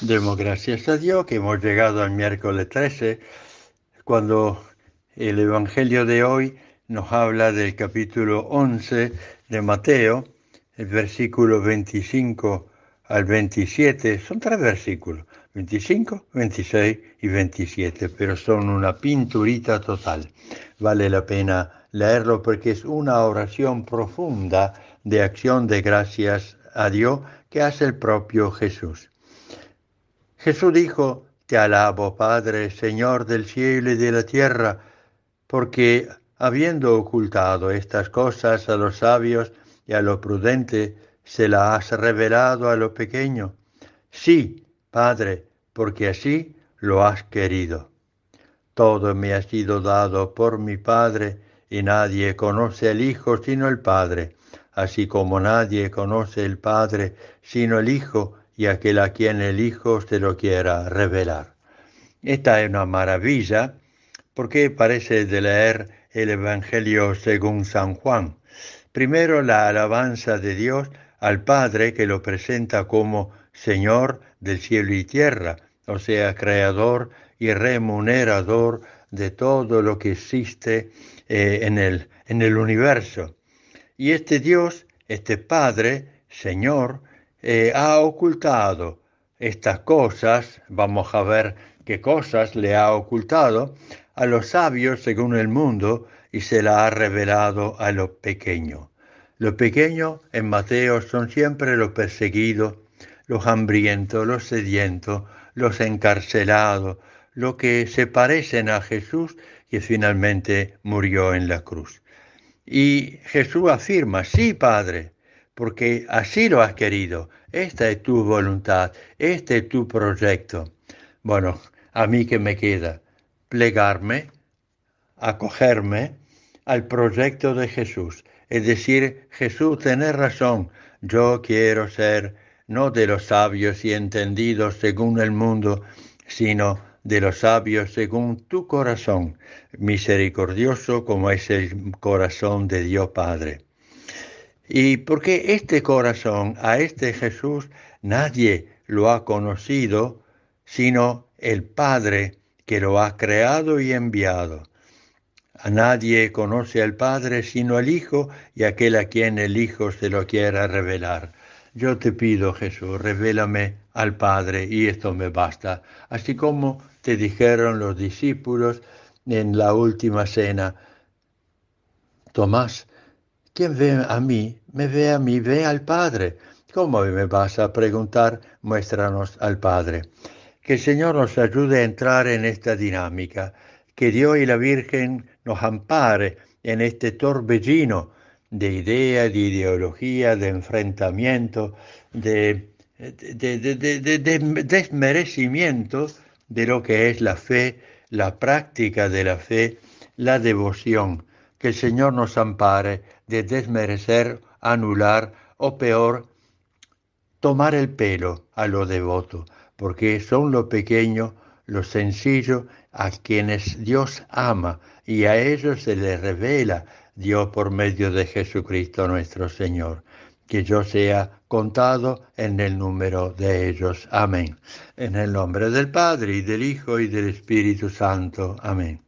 Demos gracias a Dios que hemos llegado al miércoles 13, cuando el Evangelio de hoy nos habla del capítulo 11 de Mateo, el versículo 25 al 27, son tres versículos, 25, 26 y 27, pero son una pinturita total. Vale la pena leerlo porque es una oración profunda de acción de gracias a Dios que hace el propio Jesús. Jesús dijo, Te alabo, Padre, Señor del cielo y de la tierra, porque habiendo ocultado estas cosas a los sabios y a los prudentes, se las has revelado a los pequeños. Sí, Padre, porque así lo has querido. Todo me ha sido dado por mi Padre, y nadie conoce al Hijo sino el Padre, así como nadie conoce el Padre sino el Hijo, y aquel a quien el Hijo se lo quiera revelar. Esta es una maravilla porque parece de leer el Evangelio según San Juan. Primero la alabanza de Dios al Padre que lo presenta como Señor del cielo y tierra, o sea, creador y remunerador de todo lo que existe eh, en, el, en el universo. Y este Dios, este Padre, Señor, eh, ha ocultado estas cosas, vamos a ver qué cosas le ha ocultado a los sabios según el mundo y se la ha revelado a los pequeños. Los pequeños en Mateo son siempre los perseguidos, los hambrientos, los sedientos, los encarcelados, los que se parecen a Jesús que finalmente murió en la cruz. Y Jesús afirma, sí, Padre, porque así lo has querido. Esta es tu voluntad, este es tu proyecto. Bueno, a mí que me queda plegarme, acogerme al proyecto de Jesús. Es decir, Jesús, tenés razón, yo quiero ser no de los sabios y entendidos según el mundo, sino de los sabios según tu corazón, misericordioso como es el corazón de Dios Padre. Y porque este corazón, a este Jesús, nadie lo ha conocido, sino el Padre que lo ha creado y enviado. A nadie conoce al Padre sino al Hijo y aquel a quien el Hijo se lo quiera revelar. Yo te pido, Jesús, revélame al Padre y esto me basta. Así como te dijeron los discípulos en la última cena, Tomás, ¿Quién ve a mí, me ve a mí, ve al Padre. ¿Cómo me vas a preguntar? Muéstranos al Padre. Que el Señor nos ayude a entrar en esta dinámica, que Dios y la Virgen nos ampare en este torbellino de ideas, de ideología, de enfrentamiento, de, de, de, desmerecimiento de lo que es la fe, la práctica de la fe, la devoción que el Señor nos ampare de desmerecer, anular o peor, tomar el pelo a lo devoto, porque son lo pequeño, lo sencillo, a quienes Dios ama y a ellos se les revela Dios por medio de Jesucristo nuestro Señor. Que yo sea contado en el número de ellos. Amén. En el nombre del Padre y del Hijo y del Espíritu Santo. Amén.